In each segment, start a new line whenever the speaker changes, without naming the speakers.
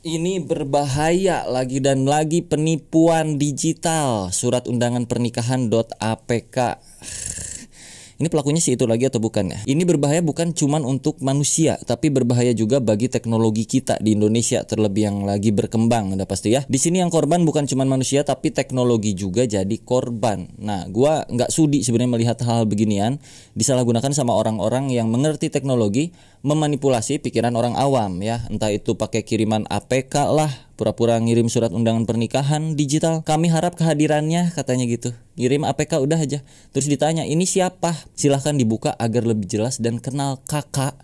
ini berbahaya lagi dan lagi penipuan digital surat undangan pernikahan pernikahan.apk ini pelakunya si itu lagi atau bukan ya? Ini berbahaya bukan cuma untuk manusia, tapi berbahaya juga bagi teknologi kita di Indonesia terlebih yang lagi berkembang, udah pasti ya. Di sini yang korban bukan cuma manusia, tapi teknologi juga jadi korban. Nah, gua nggak sudi sebenarnya melihat hal, hal beginian disalahgunakan sama orang-orang yang mengerti teknologi memanipulasi pikiran orang awam ya entah itu pakai kiriman APK lah pura-pura ngirim surat undangan pernikahan digital kami harap kehadirannya katanya gitu ngirim APK udah aja terus ditanya ini siapa silahkan dibuka agar lebih jelas dan kenal kakak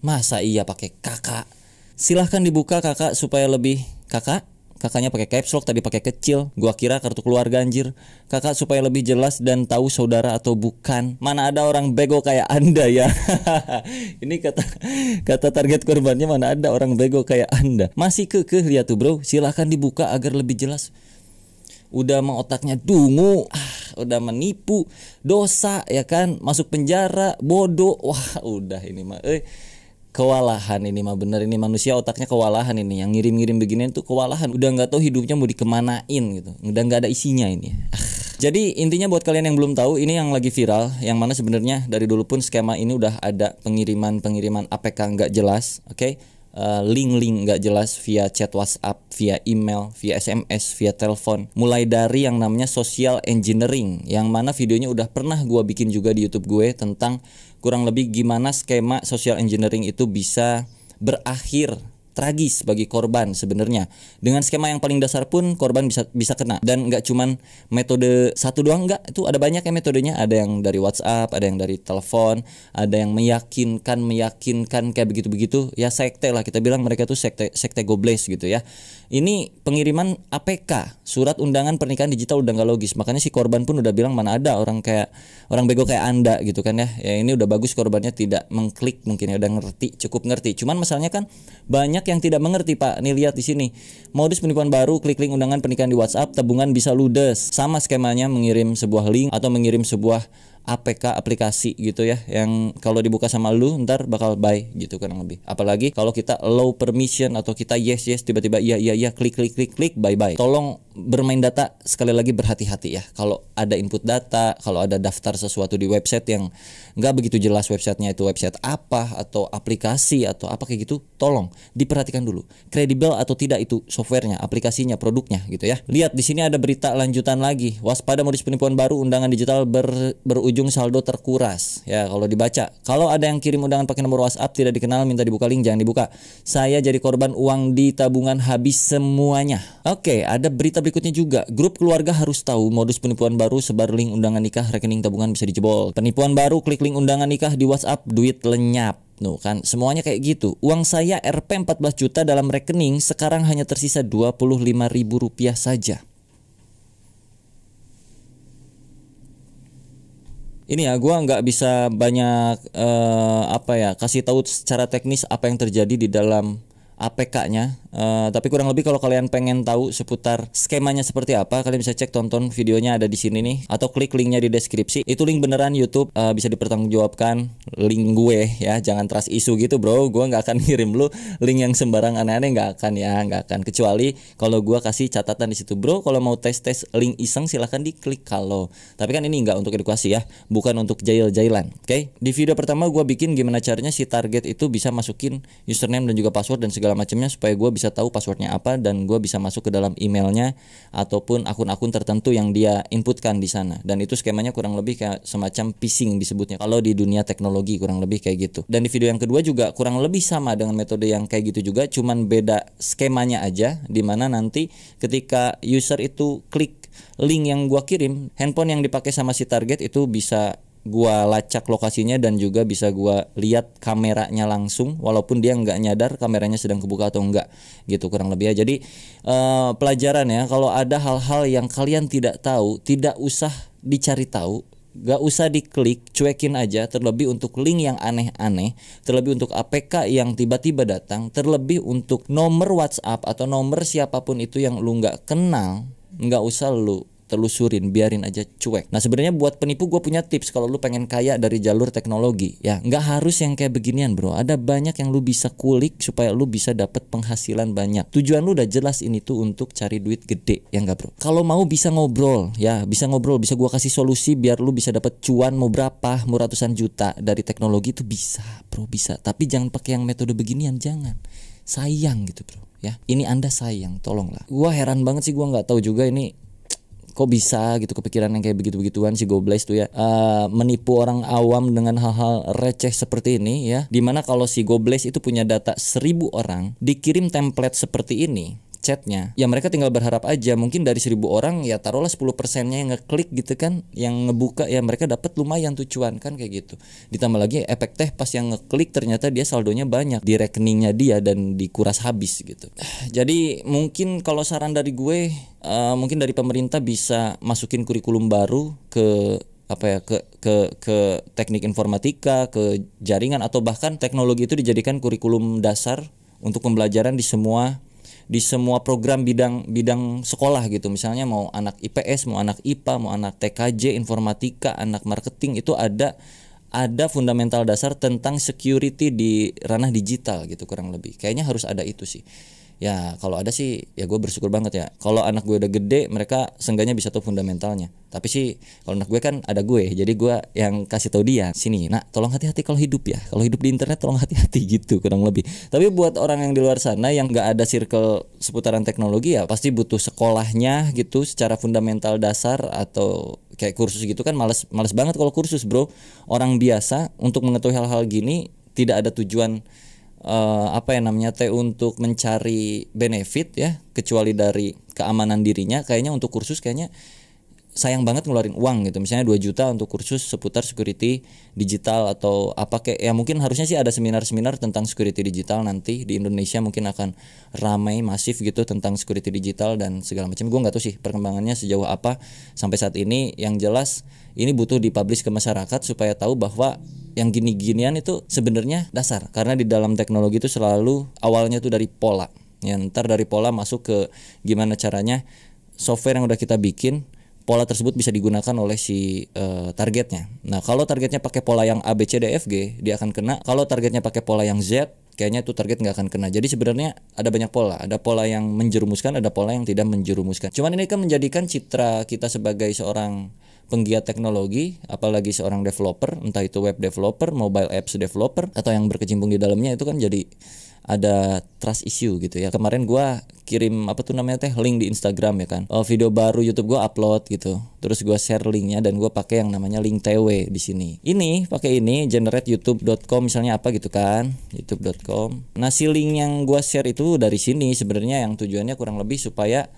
masa iya pakai kakak silahkan dibuka kakak supaya lebih kakak kakaknya pakai caps lock tapi pakai kecil. Gua kira kartu keluarga anjir. Kakak supaya lebih jelas dan tahu saudara atau bukan. Mana ada orang bego kayak Anda ya. Ini kata kata target korbannya mana ada orang bego kayak Anda. Masih kekeh lihat tuh, Bro. Silahkan dibuka agar lebih jelas. Udah mau otaknya dungu. Ah, udah menipu, dosa ya kan, masuk penjara, bodoh. Wah, udah ini mah. Eh kewalahan ini mah bener ini manusia otaknya kewalahan ini yang ngirim-ngirim begini tuh kewalahan udah nggak tahu hidupnya mau dikemanain gitu udah nggak ada isinya ini ah. jadi intinya buat kalian yang belum tahu ini yang lagi viral yang mana sebenarnya dari dulu pun skema ini udah ada pengiriman pengiriman APK nggak jelas oke okay? Eh, link-link nggak jelas via chat WhatsApp, via email, via SMS, via telepon. Mulai dari yang namanya social engineering, yang mana videonya udah pernah gue bikin juga di YouTube gue tentang kurang lebih gimana skema social engineering itu bisa berakhir tragis bagi korban sebenarnya. Dengan skema yang paling dasar pun korban bisa bisa kena dan nggak cuman metode satu doang nggak itu ada banyak ya metodenya ada yang dari WhatsApp, ada yang dari telepon, ada yang meyakinkan meyakinkan kayak begitu begitu ya sekte lah kita bilang mereka tuh sekte sekte gobles gitu ya. Ini pengiriman APK surat undangan pernikahan digital udah nggak logis makanya si korban pun udah bilang mana ada orang kayak orang bego kayak anda gitu kan ya ya ini udah bagus korbannya tidak mengklik mungkin ya udah ngerti cukup ngerti cuman masalahnya kan banyak yang tidak mengerti pak nih lihat di sini modus penipuan baru klik link undangan pernikahan di WhatsApp tabungan bisa ludes sama skemanya mengirim sebuah link atau mengirim sebuah APK aplikasi gitu ya yang kalau dibuka sama lu ntar bakal buy gitu kan lebih apalagi kalau kita low permission atau kita yes yes tiba-tiba iya iya iya klik klik klik klik bye bye tolong bermain data sekali lagi berhati-hati ya. Kalau ada input data, kalau ada daftar sesuatu di website yang nggak begitu jelas websitenya itu website apa atau aplikasi atau apa kayak gitu, tolong diperhatikan dulu. Kredibel atau tidak itu softwarenya, aplikasinya, produknya gitu ya. Lihat di sini ada berita lanjutan lagi. Waspada modus penipuan baru undangan digital ber, berujung saldo terkuras. Ya kalau dibaca. Kalau ada yang kirim undangan pakai nomor WhatsApp tidak dikenal minta dibuka link jangan dibuka. Saya jadi korban uang di tabungan habis semuanya. Oke, ada berita berikutnya juga, grup keluarga harus tahu modus penipuan baru sebar link undangan nikah rekening tabungan bisa dijebol. Penipuan baru klik link undangan nikah di WhatsApp duit lenyap. Nuh kan semuanya kayak gitu Uang saya RP 14 juta dalam rekening Sekarang hanya tersisa rp ribu rupiah saja ini ya gue nggak bisa banyak uh, apa ya kasih tahu secara teknis apa yang terjadi di dalam APK-nya Eh, tapi kurang lebih kalau kalian pengen tahu seputar skemanya seperti apa, kalian bisa cek tonton videonya ada di sini nih atau klik linknya di deskripsi. Itu link beneran YouTube uh, bisa dipertanggungjawabkan link gue ya, jangan trust isu gitu bro. Gue nggak akan ngirim lu link yang sembarang aneh-aneh nggak akan ya, nggak akan kecuali kalau gue kasih catatan di situ bro. Kalau mau tes tes link iseng silahkan diklik kalau. Tapi kan ini nggak untuk edukasi ya, bukan untuk jail-jailan. Oke, okay? di video pertama gue bikin gimana caranya si target itu bisa masukin username dan juga password dan segala macamnya supaya gue bisa tahu passwordnya apa dan gue bisa masuk ke dalam emailnya ataupun akun-akun tertentu yang dia inputkan di sana dan itu skemanya kurang lebih kayak semacam phishing disebutnya kalau di dunia teknologi kurang lebih kayak gitu dan di video yang kedua juga kurang lebih sama dengan metode yang kayak gitu juga cuman beda skemanya aja dimana nanti ketika user itu klik link yang gue kirim handphone yang dipakai sama si target itu bisa gua lacak lokasinya dan juga bisa gua lihat kameranya langsung walaupun dia nggak nyadar kameranya sedang kebuka atau enggak gitu kurang lebih ya. Jadi uh, pelajaran ya kalau ada hal-hal yang kalian tidak tahu tidak usah dicari tahu gak usah diklik, cuekin aja. Terlebih untuk link yang aneh-aneh, terlebih untuk APK yang tiba-tiba datang, terlebih untuk nomor WhatsApp atau nomor siapapun itu yang lu nggak kenal, nggak usah lu telusurin biarin aja cuek nah sebenarnya buat penipu gue punya tips kalau lu pengen kaya dari jalur teknologi ya nggak harus yang kayak beginian bro ada banyak yang lu bisa kulik supaya lu bisa dapat penghasilan banyak tujuan lu udah jelas ini tuh untuk cari duit gede ya nggak bro kalau mau bisa ngobrol ya bisa ngobrol bisa gue kasih solusi biar lu bisa dapat cuan mau berapa mau ratusan juta dari teknologi itu bisa bro bisa tapi jangan pakai yang metode beginian jangan sayang gitu bro ya ini anda sayang tolonglah gua heran banget sih gua nggak tahu juga ini kok bisa gitu kepikiran yang kayak begitu-begituan si Gobles tuh ya uh, menipu orang awam dengan hal-hal receh seperti ini ya dimana kalau si Gobles itu punya data seribu orang dikirim template seperti ini chatnya ya mereka tinggal berharap aja mungkin dari seribu orang ya taruhlah 10 persennya yang ngeklik gitu kan yang ngebuka ya mereka dapat lumayan tujuan kan kayak gitu ditambah lagi efek teh pas yang ngeklik ternyata dia saldonya banyak di rekeningnya dia dan dikuras habis gitu jadi mungkin kalau saran dari gue uh, mungkin dari pemerintah bisa masukin kurikulum baru ke apa ya ke ke ke teknik informatika ke jaringan atau bahkan teknologi itu dijadikan kurikulum dasar untuk pembelajaran di semua di semua program bidang bidang sekolah gitu misalnya mau anak IPS mau anak IPA mau anak TKJ informatika anak marketing itu ada ada fundamental dasar tentang security di ranah digital gitu kurang lebih kayaknya harus ada itu sih ya kalau ada sih ya gue bersyukur banget ya kalau anak gue udah gede mereka sengganya bisa tuh fundamentalnya tapi sih kalau anak gue kan ada gue jadi gue yang kasih tau dia sini nah tolong hati-hati kalau hidup ya kalau hidup di internet tolong hati-hati gitu kurang lebih tapi buat orang yang di luar sana yang gak ada circle seputaran teknologi ya pasti butuh sekolahnya gitu secara fundamental dasar atau kayak kursus gitu kan males males banget kalau kursus bro orang biasa untuk mengetahui hal-hal gini tidak ada tujuan uh, apa ya namanya teh untuk mencari benefit ya kecuali dari keamanan dirinya kayaknya untuk kursus kayaknya sayang banget ngeluarin uang gitu misalnya 2 juta untuk kursus seputar security digital atau apa kayak ya mungkin harusnya sih ada seminar-seminar tentang security digital nanti di Indonesia mungkin akan ramai masif gitu tentang security digital dan segala macam gue nggak tahu sih perkembangannya sejauh apa sampai saat ini yang jelas ini butuh dipublish ke masyarakat supaya tahu bahwa yang gini-ginian itu sebenarnya dasar karena di dalam teknologi itu selalu awalnya itu dari pola ya ntar dari pola masuk ke gimana caranya software yang udah kita bikin pola tersebut bisa digunakan oleh si uh, targetnya. Nah, kalau targetnya pakai pola yang A B C D F G, dia akan kena. Kalau targetnya pakai pola yang Z, kayaknya itu target nggak akan kena. Jadi sebenarnya ada banyak pola, ada pola yang menjerumuskan, ada pola yang tidak menjerumuskan. Cuman ini kan menjadikan citra kita sebagai seorang penggiat teknologi, apalagi seorang developer, entah itu web developer, mobile apps developer, atau yang berkecimpung di dalamnya itu kan jadi ada trust issue gitu ya. Kemarin gua kirim apa tuh namanya teh link di Instagram ya kan. Oh, video baru YouTube gua upload gitu. Terus gua share linknya dan gua pakai yang namanya link TW di sini. Ini pakai ini generate youtube.com misalnya apa gitu kan. youtube.com. Nah, si link yang gua share itu dari sini sebenarnya yang tujuannya kurang lebih supaya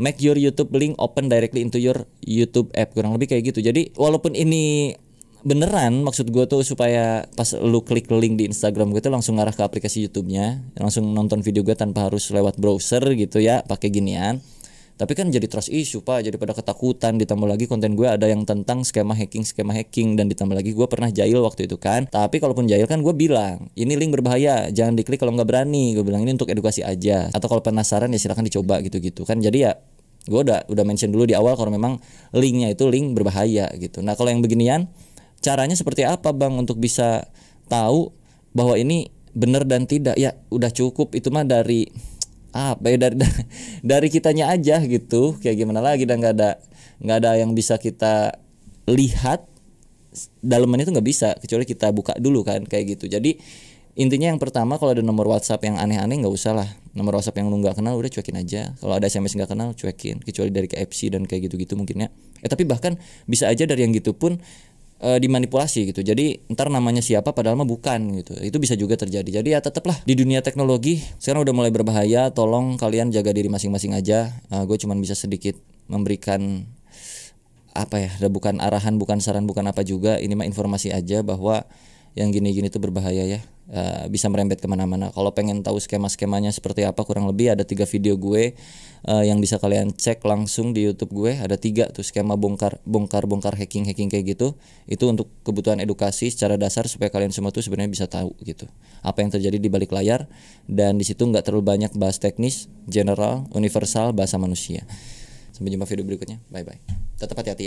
make your YouTube link open directly into your YouTube app kurang lebih kayak gitu jadi walaupun ini beneran maksud gue tuh supaya pas lu klik link di Instagram gue tuh langsung ngarah ke aplikasi YouTube-nya langsung nonton video gue tanpa harus lewat browser gitu ya pakai ginian tapi kan jadi trust issue pak jadi pada ketakutan ditambah lagi konten gue ada yang tentang skema hacking skema hacking dan ditambah lagi gue pernah jail waktu itu kan tapi kalaupun jail kan gue bilang ini link berbahaya jangan diklik kalau nggak berani gue bilang ini untuk edukasi aja atau kalau penasaran ya silahkan dicoba gitu-gitu kan jadi ya gue udah udah mention dulu di awal kalau memang linknya itu link berbahaya gitu nah kalau yang beginian caranya seperti apa bang untuk bisa tahu bahwa ini benar dan tidak ya udah cukup itu mah dari apa ya dari, dari kitanya aja gitu kayak gimana lagi dan nggak ada nggak ada yang bisa kita lihat dalamnya itu nggak bisa kecuali kita buka dulu kan kayak gitu jadi intinya yang pertama kalau ada nomor WhatsApp yang aneh-aneh nggak -aneh, usah lah nomor WhatsApp yang lu nggak kenal udah cuekin aja kalau ada SMS nggak kenal cuekin kecuali dari KFC dan kayak gitu-gitu mungkinnya eh tapi bahkan bisa aja dari yang gitu pun e, dimanipulasi gitu. Jadi ntar namanya siapa padahal mah bukan gitu. Itu bisa juga terjadi. Jadi ya tetaplah di dunia teknologi sekarang udah mulai berbahaya. Tolong kalian jaga diri masing-masing aja. E, eh, Gue cuman bisa sedikit memberikan apa ya, bukan arahan, bukan saran, bukan apa juga. Ini mah informasi aja bahwa yang gini-gini tuh berbahaya ya uh, bisa merembet kemana-mana kalau pengen tahu skema-skemanya seperti apa kurang lebih ada tiga video gue uh, yang bisa kalian cek langsung di YouTube gue ada tiga tuh skema bongkar bongkar bongkar hacking hacking kayak gitu itu untuk kebutuhan edukasi secara dasar supaya kalian semua tuh sebenarnya bisa tahu gitu apa yang terjadi di balik layar dan di situ nggak terlalu banyak bahas teknis general universal bahasa manusia sampai jumpa video berikutnya bye bye tetap hati-hati ya